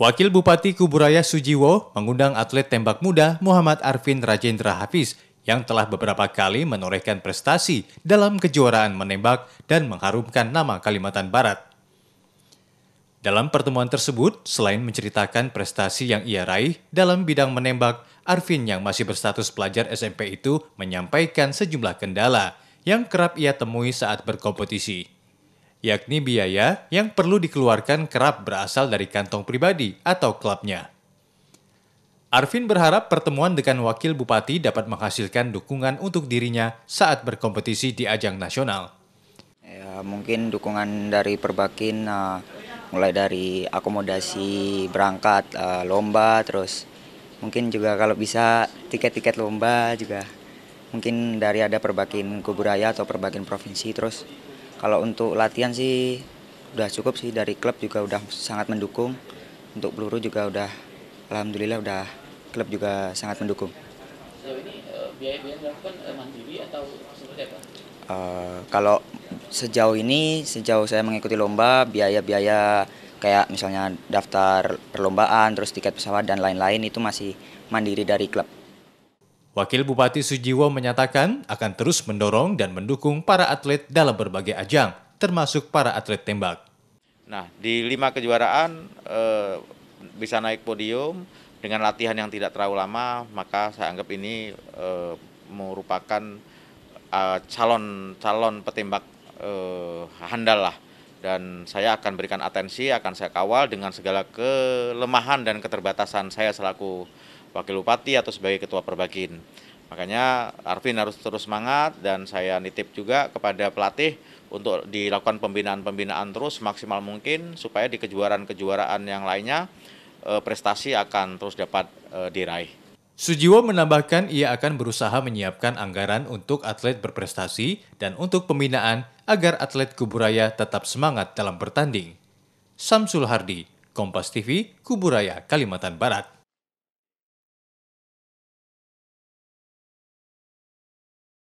Wakil Bupati Kuburaya Sujiwo mengundang atlet tembak muda Muhammad Arvin Rajendra Hafiz yang telah beberapa kali menorehkan prestasi dalam kejuaraan menembak dan mengharumkan nama Kalimantan Barat. Dalam pertemuan tersebut, selain menceritakan prestasi yang ia raih dalam bidang menembak, Arvin yang masih berstatus pelajar SMP itu menyampaikan sejumlah kendala yang kerap ia temui saat berkompetisi yakni biaya yang perlu dikeluarkan kerap berasal dari kantong pribadi atau klubnya. Arvin berharap pertemuan dengan wakil bupati dapat menghasilkan dukungan untuk dirinya saat berkompetisi di ajang nasional. Ya, mungkin dukungan dari perbakin uh, mulai dari akomodasi berangkat uh, lomba terus mungkin juga kalau bisa tiket-tiket lomba juga mungkin dari ada perbakin kuburaya atau perbakin provinsi terus kalau untuk latihan sih udah cukup sih dari klub juga udah sangat mendukung untuk peluru juga udah alhamdulillah udah klub juga sangat mendukung. Sejauh ini biaya-biaya eh, dilakukan eh, mandiri atau seperti apa? Eh, kalau sejauh ini sejauh saya mengikuti lomba biaya-biaya kayak misalnya daftar perlombaan terus tiket pesawat dan lain-lain itu masih mandiri dari klub. Wakil Bupati Sujiwo menyatakan akan terus mendorong dan mendukung para atlet dalam berbagai ajang, termasuk para atlet tembak. Nah, di lima kejuaraan eh, bisa naik podium dengan latihan yang tidak terlalu lama, maka saya anggap ini eh, merupakan calon-calon eh, petembak eh, handal lah. Dan saya akan berikan atensi, akan saya kawal dengan segala kelemahan dan keterbatasan saya selaku wakil bupati atau sebagai ketua perbakin. Makanya Arvin harus terus semangat dan saya nitip juga kepada pelatih untuk dilakukan pembinaan-pembinaan terus maksimal mungkin supaya di kejuaraan-kejuaraan yang lainnya eh, prestasi akan terus dapat eh, diraih. Sujiwo menambahkan ia akan berusaha menyiapkan anggaran untuk atlet berprestasi dan untuk pembinaan agar atlet Kuburaya tetap semangat dalam bertanding. Samsul Hardi, Kompas TV, Kuburaya, Kalimantan Barat.